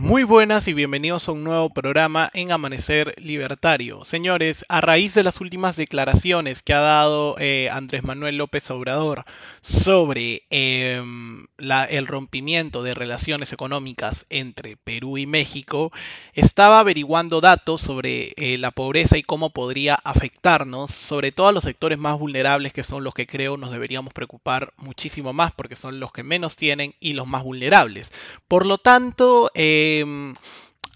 Muy buenas y bienvenidos a un nuevo programa en Amanecer Libertario. Señores, a raíz de las últimas declaraciones que ha dado eh, Andrés Manuel López Obrador sobre em, el rompimiento de relaciones económicas entre Perú y México, estaba averiguando datos sobre eh, la pobreza y cómo podría afectarnos, sobre todo a los sectores más vulnerables que son los que creo nos deberíamos preocupar muchísimo más porque son los que menos tienen y los más vulnerables. Por lo tanto, eh, Em,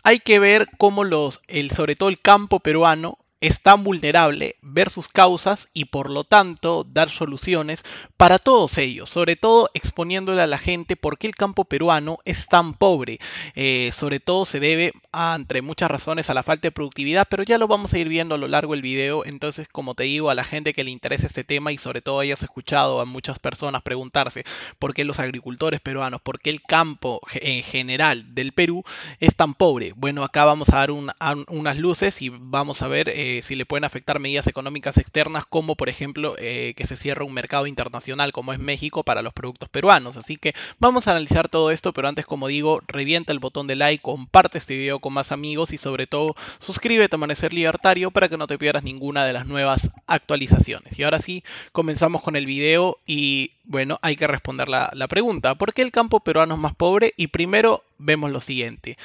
hay que ver cómo los, el, sobre todo el campo peruano, es tan vulnerable, ver sus causas y por lo tanto dar soluciones para todos ellos, sobre todo exponiéndole a la gente por qué el campo peruano es tan pobre. Eh, sobre todo se debe, entre muchas razones, a la falta de productividad, pero ya lo vamos a ir viendo a lo largo del video, entonces como te digo, a la gente que le interesa este tema y sobre todo hayas escuchado a muchas personas preguntarse por qué los agricultores peruanos, por qué el campo en general del Perú es tan pobre. Bueno, acá vamos a dar unas luces y vamos a ver... Eh, eh, si le pueden afectar medidas económicas externas, como por ejemplo eh, que se cierre un mercado internacional como es México para los productos peruanos. Así que vamos a analizar todo esto, pero antes como digo, revienta el botón de like, comparte este video con más amigos y sobre todo suscríbete a Amanecer Libertario para que no te pierdas ninguna de las nuevas actualizaciones. Y ahora sí, comenzamos con el video y bueno, hay que responder la pregunta, ¿por qué el campo peruano es más pobre? Y primero vemos lo siguiente,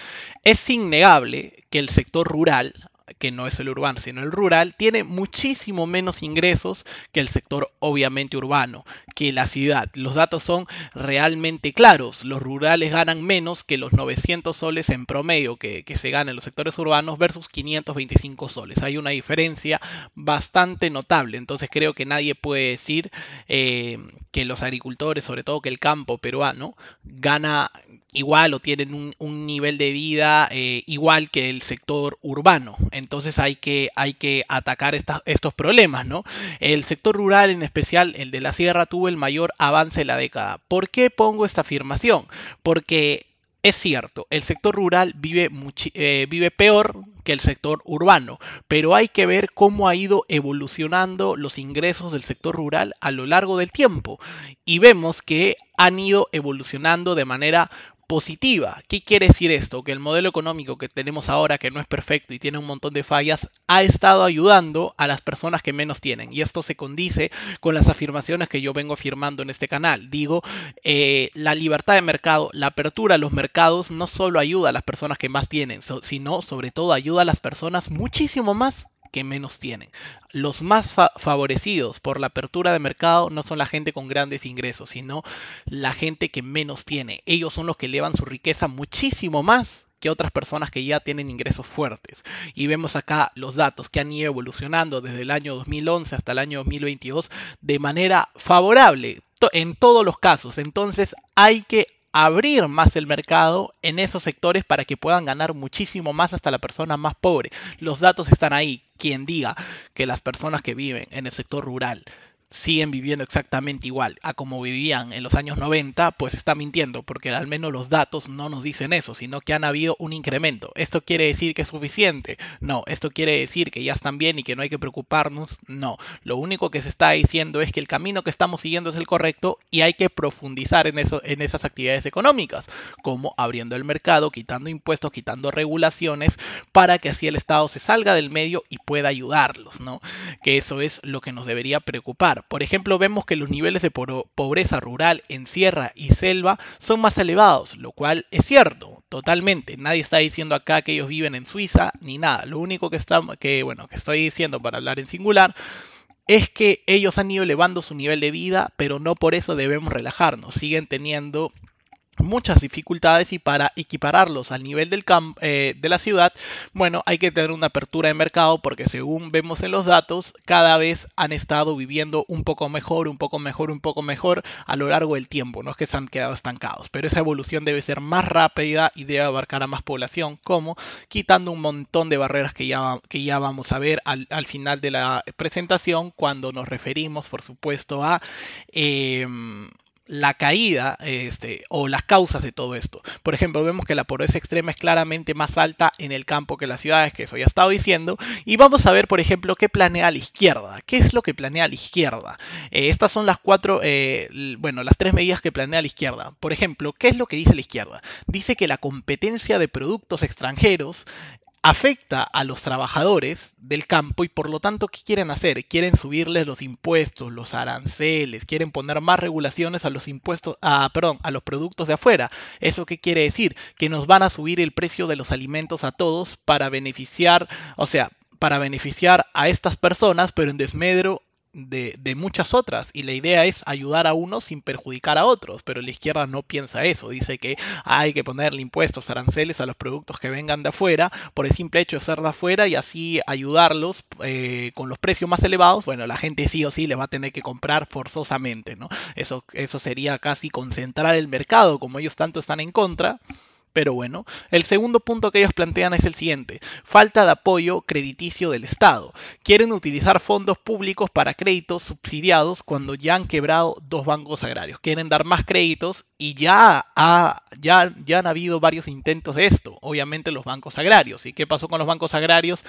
es innegable que el sector rural que no es el urbano, sino el rural, tiene muchísimo menos ingresos que el sector obviamente urbano, que la ciudad. Los datos son realmente claros. Los rurales ganan menos que los 900 soles en promedio que, se ganan en los sectores urbanos versus 525 soles. Hay una diferencia bastante notable. Entonces creo que nadie puede decir eh, que los agricultores, sobre todo que el campo peruano, gana igual o tienen un, nivel de vida eh, igual que el sector urbano entonces hay que, hay que atacar estos problemas, ¿no? El sector rural, en especial el de la sierra, tuvo el mayor avance de la década. ¿Por qué pongo esta afirmación? Porque es cierto, el sector rural vive, eh, vive, peor que el sector urbano, pero hay que ver cómo ha ido evolucionando los ingresos del sector rural a lo largo del tiempo. Y vemos que han ido evolucionando de manera positiva. ¿Qué quiere decir esto? Que el modelo económico que tenemos ahora, que no es perfecto y tiene un montón de fallas, ha estado ayudando a las personas que menos tienen. Y esto se condice con las afirmaciones que yo vengo afirmando en este canal. Digo, eh, la libertad de mercado, la apertura a los mercados no solo ayuda a las personas que más tienen, sino sobre todo ayuda a las personas muchísimo más que menos tienen. Los más favorecidos por la apertura de mercado no son la gente con grandes ingresos, sino la gente que menos tiene. Ellos son los que elevan su riqueza muchísimo más que otras personas que ya tienen ingresos fuertes. Y vemos acá los datos que han ido evolucionando desde el año 2011 hasta el año 2022 de manera favorable en todos los casos. Entonces hay que abrir más el mercado en esos sectores para que puedan ganar muchísimo más hasta la persona más pobre. Los datos están ahí. Quien diga que las personas que viven en el sector rural siguen viviendo exactamente igual a como vivían en los años 90, pues está mintiendo, porque al menos los datos no nos dicen eso, sino que han habido un incremento. ¿Esto quiere decir que es suficiente? No, esto quiere decir que ya están bien y que no hay que preocuparnos. No, lo único que se está diciendo es que el camino que estamos siguiendo es el correcto y hay que profundizar en, eso, en esas actividades económicas, como abriendo el mercado, quitando impuestos, quitando regulaciones, para que así el Estado se salga del medio y pueda ayudarlos, ¿no? Que eso es lo que nos debería preocupar por ejemplo, vemos que los niveles de pobreza rural en sierra y selva son más elevados, lo cual es cierto, totalmente. Nadie está diciendo acá que ellos viven en Suiza ni nada. Lo único que, está, que, bueno, que estoy diciendo para hablar en singular es que ellos han ido elevando su nivel de vida, pero no por eso debemos relajarnos. Siguen teniendo muchas dificultades y para equipararlos al nivel del eh, de la ciudad, bueno, hay que tener una apertura de mercado porque según vemos en los datos, cada vez han estado viviendo un poco mejor, un poco mejor, un poco mejor a lo largo del tiempo, no es que se han quedado estancados, pero esa evolución debe ser más rápida y debe abarcar a más población, como quitando un montón de barreras que ya, que ya vamos a ver al, al final de la presentación cuando nos referimos, por supuesto, a... Eh, la caída este, o las causas de todo esto. Por ejemplo, vemos que la pobreza extrema es claramente más alta en el campo que las ciudades, que eso ya estado diciendo. Y vamos a ver, por ejemplo, qué planea la izquierda. ¿Qué es lo que planea la izquierda? Eh, estas son las cuatro, eh, bueno, las tres medidas que planea la izquierda. Por ejemplo, ¿qué es lo que dice la izquierda? Dice que la competencia de productos extranjeros afecta a los trabajadores del campo y por lo tanto, ¿qué quieren hacer? Quieren subirles los impuestos, los aranceles, quieren poner más regulaciones a los impuestos, a, perdón, a los productos de afuera. ¿Eso qué quiere decir? Que nos van a subir el precio de los alimentos a todos para beneficiar, o sea, para beneficiar a estas personas, pero en desmedro de, muchas otras y la idea es ayudar a unos sin perjudicar a otros, pero la izquierda no piensa eso, dice que hay que ponerle impuestos, aranceles a los productos que vengan de afuera por el simple hecho de ser de afuera y así ayudarlos eh, con los precios más elevados, bueno, la gente sí o sí le va a tener que comprar forzosamente, ¿no? Eso, eso sería casi concentrar el mercado, como ellos tanto están en contra. Pero bueno, el segundo punto que ellos plantean es el siguiente, falta de apoyo crediticio del Estado. Quieren utilizar fondos públicos para créditos subsidiados cuando ya han quebrado dos bancos agrarios. Quieren dar más créditos y ya, ya, ya han habido varios intentos de esto, obviamente los bancos agrarios. ¿Y qué pasó con los bancos agrarios?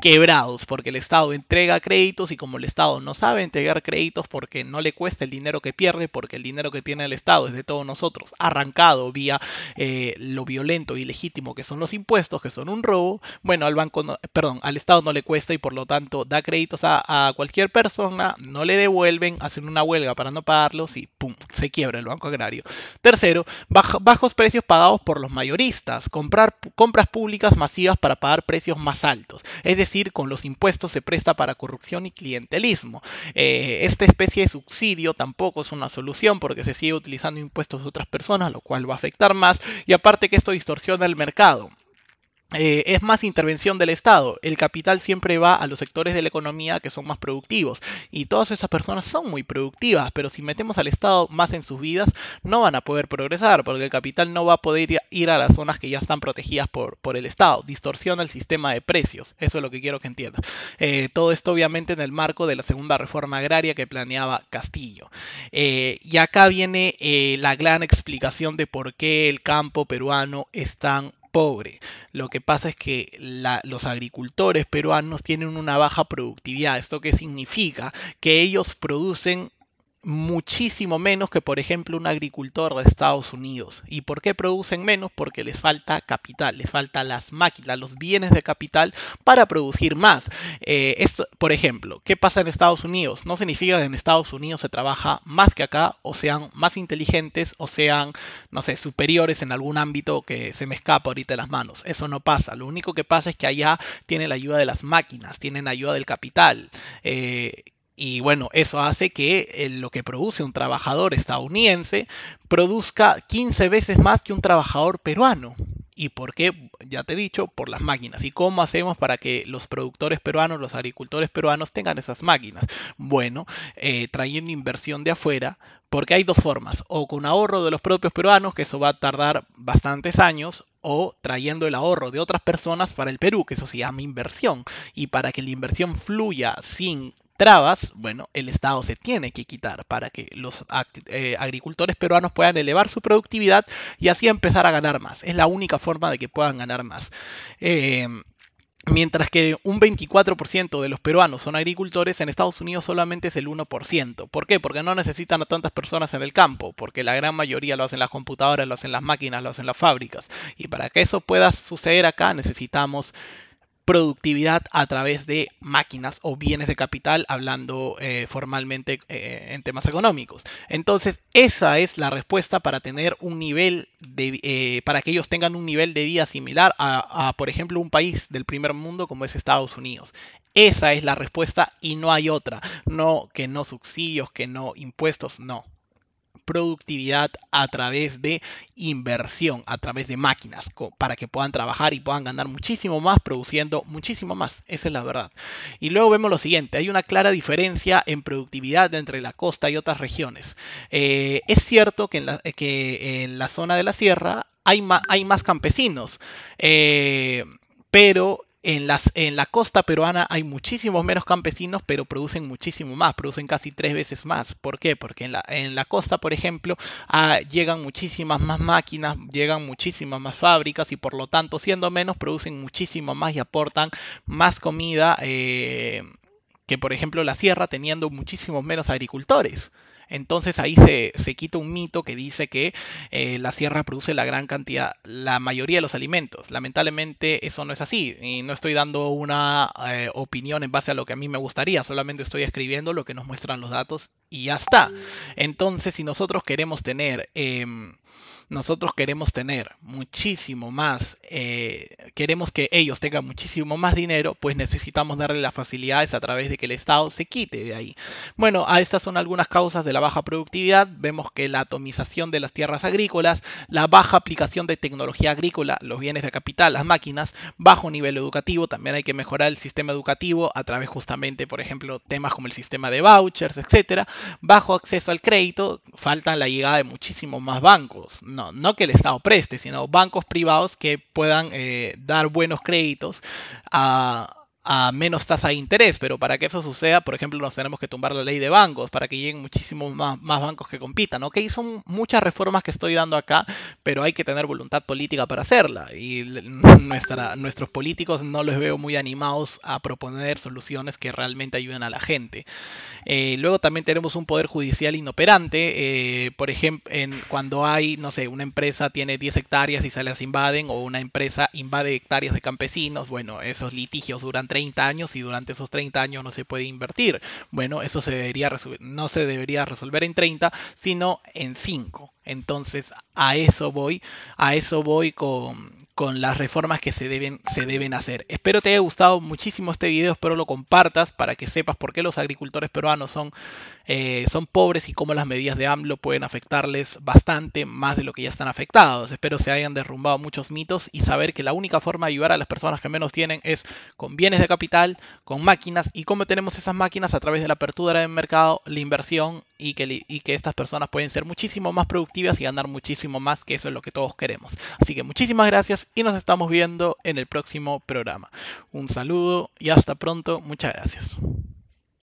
quebrados porque el Estado entrega créditos y como el Estado no sabe entregar créditos porque no le cuesta el dinero que pierde, porque el dinero que tiene el Estado es de todos nosotros, arrancado vía eh, lo violento y legítimo que son los impuestos, que son un robo, bueno, al banco, perdón, al Estado no le cuesta y por lo tanto da créditos a, cualquier persona, no le devuelven, hacen una huelga para no pagarlos y ¡pum! se quiebra el Banco Agrario. Tercero, bajos precios pagados por los mayoristas, comprar compras públicas masivas para pagar precios más altos. Es decir, decir, con los impuestos se presta para corrupción y clientelismo. Eh, esta especie de subsidio tampoco es una solución porque se sigue utilizando impuestos de otras personas, lo cual va a afectar más, y aparte que esto distorsiona el mercado. Eh, es más intervención del Estado. El capital siempre va a los sectores de la economía que son más productivos. Y todas esas personas son muy productivas, pero si metemos al Estado más en sus vidas, no van a poder progresar, porque el capital no va a poder ir a las zonas que ya están protegidas por, por el Estado. Distorsiona el sistema de precios. Eso es lo que quiero que entiendan. Eh, todo esto obviamente en el marco de la segunda reforma agraria que planeaba Castillo. Eh, y acá viene la gran explicación de por qué el campo peruano es tan lo que pasa es que los agricultores peruanos tienen una baja productividad. ¿Esto qué significa? Que ellos producen muchísimo menos que, por ejemplo, un agricultor de Estados Unidos. ¿Y por qué producen menos? Porque les falta capital, les falta las máquinas, los bienes de capital para producir más. Eh, esto, por ejemplo, ¿qué pasa en Estados Unidos? No significa que en Estados Unidos se trabaja más que acá, o sean más inteligentes, o sean, no sé, superiores en algún ámbito que se me escapa ahorita las manos. Eso no pasa. Lo único que pasa es que allá tienen la ayuda de las máquinas, tienen ayuda del capital. Eh, y bueno, eso hace que eh, lo que produce un trabajador estadounidense produzca 15 veces más que un trabajador peruano. ¿Y por qué? Ya te he dicho, por las máquinas. ¿Y cómo hacemos para que los productores peruanos, los agricultores peruanos tengan esas máquinas? Bueno, eh, trayendo inversión de afuera, porque hay dos formas, o con ahorro de los propios peruanos, que eso va a tardar bastantes años, o trayendo el ahorro de otras personas para el Perú, que eso se llama inversión. Y para que la inversión fluya sin trabas, bueno, el Estado se tiene que quitar para que los eh, agricultores peruanos puedan elevar su productividad y así empezar a ganar más. Es la única forma de que puedan ganar más. Eh, mientras que un 24% de los peruanos son agricultores, en Estados Unidos solamente es el 1%. ¿Por qué? Porque no necesitan a tantas personas en el campo, porque la gran mayoría lo hacen las computadoras, lo hacen las máquinas, lo hacen las fábricas. Y para que eso pueda suceder acá necesitamos productividad a través de máquinas o bienes de capital, hablando eh, formalmente eh, en temas económicos. Entonces, esa es la respuesta para tener un nivel de, eh, para que ellos tengan un nivel de vida similar a, a, por ejemplo, un país del primer mundo como es Estados Unidos. Esa es la respuesta y no hay otra. No, que no subsidios, que no impuestos, no productividad a través de inversión, a través de máquinas, para que puedan trabajar y puedan ganar muchísimo más produciendo muchísimo más. Esa es la verdad. Y luego vemos lo siguiente, hay una clara diferencia en productividad entre la costa y otras regiones. Eh, es cierto que en, la, eh, que en la zona de la sierra hay, hay más campesinos. Eh, pero en, las, en la costa peruana hay muchísimos menos campesinos, pero producen muchísimo más, producen casi tres veces más. ¿Por qué? Porque en la, en la costa, por ejemplo, ah, llegan muchísimas más máquinas, llegan muchísimas más fábricas y por lo tanto, siendo menos, producen muchísimo más y aportan más comida eh, que, por ejemplo, la sierra teniendo muchísimos menos agricultores. Entonces ahí se, se quita un mito que dice que eh, la sierra produce la gran cantidad, la mayoría de los alimentos. Lamentablemente eso no es así y no estoy dando una eh, opinión en base a lo que a mí me gustaría, solamente estoy escribiendo lo que nos muestran los datos y ya está. Entonces si nosotros queremos tener... Em, nosotros queremos tener muchísimo más eh, queremos que ellos tengan muchísimo más dinero, pues necesitamos darle las facilidades a través de que el Estado se quite de ahí. Bueno, a ah, estas son algunas causas de la baja productividad. Vemos que la atomización de las tierras agrícolas, la baja aplicación de tecnología agrícola, los bienes de capital, las máquinas, bajo nivel educativo, también hay que mejorar el sistema educativo a través justamente, por ejemplo, temas como el sistema de vouchers, etcétera, bajo acceso al crédito, falta la llegada de muchísimos más bancos, no, no que el Estado preste, sino bancos privados que puedan eh, dar buenos créditos a, a menos tasa de interés, pero para que eso suceda, por ejemplo, nos tenemos que tumbar la ley de bancos para que lleguen muchísimos más, bancos que compitan, ¿ok? Son muchas reformas que estoy dando acá, pero hay que tener voluntad política para hacerla y nuestra, nuestros políticos no los veo muy animados a proponer soluciones que realmente ayuden a la gente. Eh, luego también tenemos un poder judicial inoperante, eh, por ejemplo, en, cuando hay, no sé, una empresa tiene 10 hectáreas y se las invaden o una empresa invade hectáreas de campesinos, bueno, esos litigios duran 30 30 años y durante esos 30 años no se puede invertir. Bueno, eso se debería no se debería resolver en 30, sino en 5. Entonces, a eso voy, a eso voy con, con las reformas que se deben, se deben hacer. Espero te haya gustado muchísimo este video, espero lo compartas para que sepas por qué los agricultores peruanos son, eh, son pobres y cómo las medidas de AMLO pueden afectarles bastante más de lo que ya están afectados. Espero se hayan derrumbado muchos mitos y saber que la única forma de ayudar a las personas que menos tienen es con bienes de capital, con máquinas y cómo tenemos esas máquinas a través de la apertura del mercado, la inversión y que, estas personas pueden ser muchísimo más productivas y ganar muchísimo más, que eso es lo que todos queremos. Así que muchísimas gracias y nos estamos viendo en el próximo programa. Un saludo y hasta pronto. Muchas gracias.